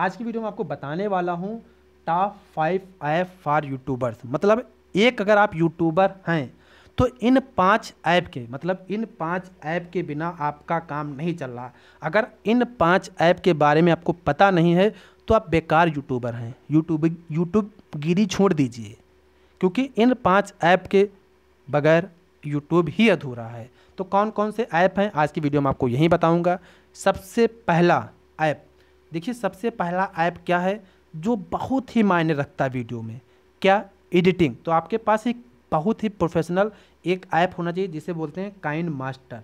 आज की वीडियो में आपको बताने वाला हूँ top five app for YouTubers मतलब एक अगर आप यूट्यूबर हैं तो इन पांच ऐप के मतलब इन पांच ऐप के बिना आपका काम नहीं चल रहा अगर इन पांच ऐप के बारे में आपको पता नहीं है तो आप बेकार यूट्यूबर हैं यूट्यूब यूट्यूब गिरी छोड़ दीजिए क्योंकि इन पांच ऐप के बगैर यूट्यूब ही अधूरा है तो कौन कौन से ऐप हैं आज की वीडियो में आपको यही बताऊँगा सबसे पहला ऐप देखिए सबसे पहला ऐप क्या है जो बहुत ही मायने रखता है वीडियो में क्या एडिटिंग तो आपके पास एक बहुत ही प्रोफेशनल एक ऐप होना चाहिए जिसे बोलते हैं काइन मास्टर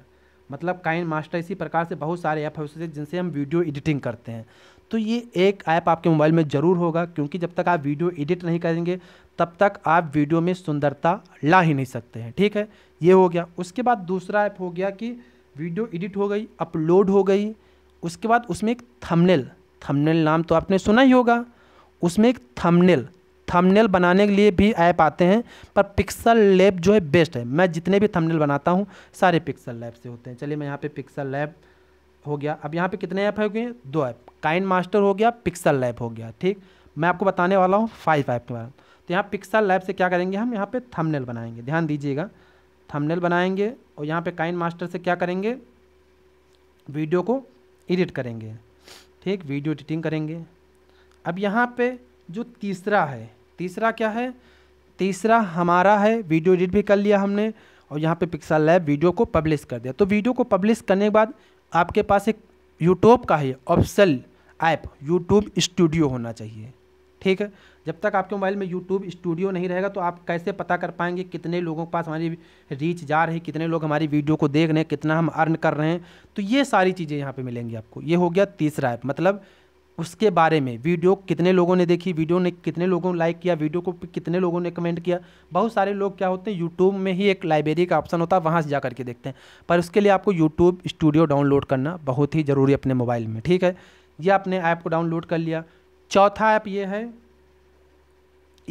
मतलब काइन मास्टर इसी प्रकार से बहुत सारे ऐप हैं जिनसे हम वीडियो एडिटिंग करते हैं तो ये एक ऐप आपके मोबाइल में ज़रूर होगा क्योंकि जब तक आप वीडियो एडिट नहीं करेंगे तब तक आप वीडियो में सुंदरता ला ही नहीं सकते हैं ठीक है ये हो गया उसके बाद दूसरा ऐप हो गया कि वीडियो एडिट हो गई अपलोड हो गई उसके बाद उसमें एक थमनेल थमनेल नाम तो आपने सुना ही होगा उसमें एक थमनेल थमनेल बनाने के लिए भी ऐप आते हैं पर पिक्सल लैब जो है बेस्ट है मैं जितने भी थमनेल बनाता हूँ सारे पिक्सल लैब से होते हैं चलिए मैं यहाँ पे पिक्सल लैब हो गया अब यहाँ पे कितने ऐप हो गए दो ऐप काइन मास्टर हो गया पिक्सल लैब हो गया ठीक मैं आपको बताने वाला हूँ फाइव ऐप के बारे में तो यहाँ पिक्सल लैब से क्या करेंगे हम यहाँ पे थंबनेल बनाएंगे ध्यान दीजिएगा थंबनेल बनाएंगे और यहाँ पे काइन मास्टर से क्या करेंगे वीडियो को एडिट करेंगे ठीक वीडियो एडिटिंग करेंगे अब यहाँ पे जो तीसरा है तीसरा क्या है तीसरा हमारा है वीडियो एडिट भी कर लिया हमने और यहाँ पे पिक्सल लैब वीडियो को पब्लिश कर दिया तो वीडियो को पब्लिश करने के बाद आपके पास एक यूट्यूब का ही ऑप्शन ऐप यूट्यूब स्टूडियो होना चाहिए ठीक है जब तक आपके मोबाइल में यूट्यूब स्टूडियो नहीं रहेगा तो आप कैसे पता कर पाएंगे कितने लोगों के पास हमारी रीच जा रही कितने लोग हमारी वीडियो को देख रहे हैं कितना हम अर्न कर रहे हैं तो ये सारी चीज़ें यहाँ पर मिलेंगी आपको ये हो गया तीसरा ऐप मतलब उसके बारे में वीडियो कितने लोगों ने देखी वीडियो ने कितने लोगों ने लाइक किया वीडियो को कितने लोगों ने कमेंट किया बहुत सारे लोग क्या होते हैं यूट्यूब में ही एक लाइब्रेरी का ऑप्शन होता है वहाँ से जा करके देखते हैं पर उसके लिए आपको यूट्यूब स्टूडियो डाउनलोड करना बहुत ही ज़रूरी अपने मोबाइल में ठीक है ये आपने ऐप को डाउनलोड कर लिया चौथा ऐप ये है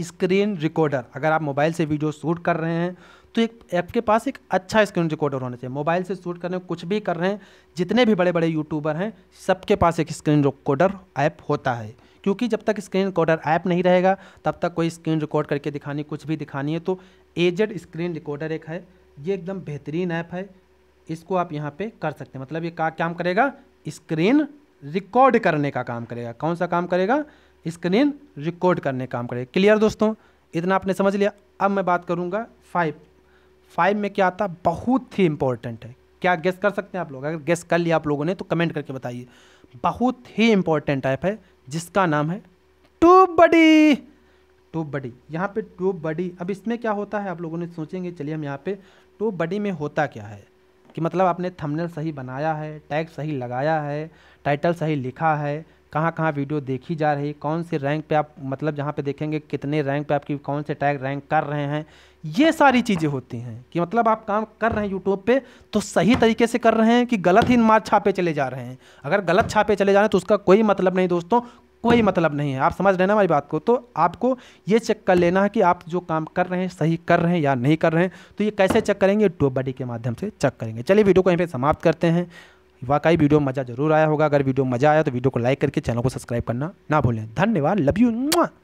स्क्रीन रिकॉर्डर अगर आप मोबाइल से वीडियो शूट कर रहे हैं तो एक ऐप के पास एक अच्छा स्क्रीन रिकॉर्डर होना चाहिए मोबाइल से शूट कर रहे हैं कुछ भी कर रहे हैं जितने भी बड़े बड़े यूट्यूबर हैं सबके पास एक स्क्रीन रिकॉर्डर ऐप होता है क्योंकि जब तक स्क्रीन रिकॉर्डर ऐप नहीं रहेगा तब तक कोई स्क्रीन रिकॉर्ड करके दिखानी कुछ भी दिखानी है तो एजेड स्क्रीन रिकॉर्डर एक है ये एकदम बेहतरीन ऐप है इसको आप यहाँ पर कर सकते हैं मतलब ये का काम करेगा स्क्रीन रिकॉर्ड करने का काम करेगा कौन सा काम करेगा स्क्रीन रिकॉर्ड करने का काम करेगा क्लियर दोस्तों इतना आपने समझ लिया अब मैं बात करूँगा फाइव फाइव में क्या आता बहुत ही इंपॉर्टेंट है क्या गेस कर सकते हैं आप लोग अगर गेस कर लिया आप लोगों ने तो कमेंट करके बताइए बहुत ही इंपॉर्टेंट ऐप है जिसका नाम है ट्यूब बडी ट्यूब बडी यहाँ पे ट्यूब बडी अब इसमें क्या होता है आप लोगों ने सोचेंगे चलिए हम यहाँ पे ट्यूब बडी में होता क्या है कि मतलब आपने थंबनेल सही बनाया है टैग सही लगाया है टाइटल सही लिखा है कहाँ कहाँ वीडियो देखी जा रही कौन से रैंक पे आप मतलब जहाँ पे देखेंगे कितने रैंक पे आपकी कौन से टैग रैंक कर रहे हैं ये सारी चीज़ें होती हैं कि मतलब आप काम कर रहे हैं यूट्यूब पे तो सही तरीके से कर रहे हैं कि गलत ही मार छापे चले जा रहे हैं अगर गलत छापे चले जा रहे हैं तो उसका कोई मतलब नहीं दोस्तों कोई मतलब नहीं है आप समझ रहे ना हमारी बात को तो आपको ये चेक कर लेना है कि आप जो काम कर रहे हैं सही कर रहे हैं या नहीं कर रहे हैं तो ये कैसे चेक करेंगे डोब बडी के माध्यम से चेक करेंगे चलिए वीडियो को यहीं पर समाप्त करते हैं वाकई वीडियो मज़ा जरूर आया होगा अगर वीडियो मज़ा आया तो वीडियो को लाइक करके चैनल को सब्सक्राइब करना ना भूलें धन्यवाद लव यू